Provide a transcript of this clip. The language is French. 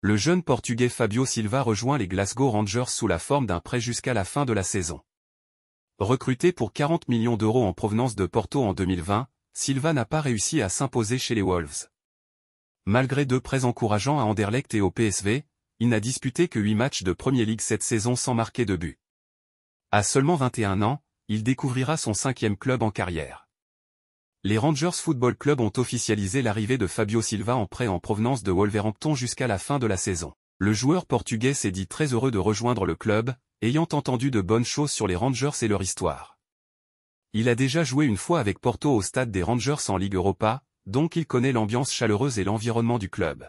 Le jeune portugais Fabio Silva rejoint les Glasgow Rangers sous la forme d'un prêt jusqu'à la fin de la saison. Recruté pour 40 millions d'euros en provenance de Porto en 2020, Silva n'a pas réussi à s'imposer chez les Wolves. Malgré deux prêts encourageants à Anderlecht et au PSV, il n'a disputé que huit matchs de Premier League cette saison sans marquer de but. À seulement 21 ans, il découvrira son cinquième club en carrière. Les Rangers Football Club ont officialisé l'arrivée de Fabio Silva en prêt en provenance de Wolverhampton jusqu'à la fin de la saison. Le joueur portugais s'est dit très heureux de rejoindre le club, ayant entendu de bonnes choses sur les Rangers et leur histoire. Il a déjà joué une fois avec Porto au stade des Rangers en Ligue Europa, donc il connaît l'ambiance chaleureuse et l'environnement du club.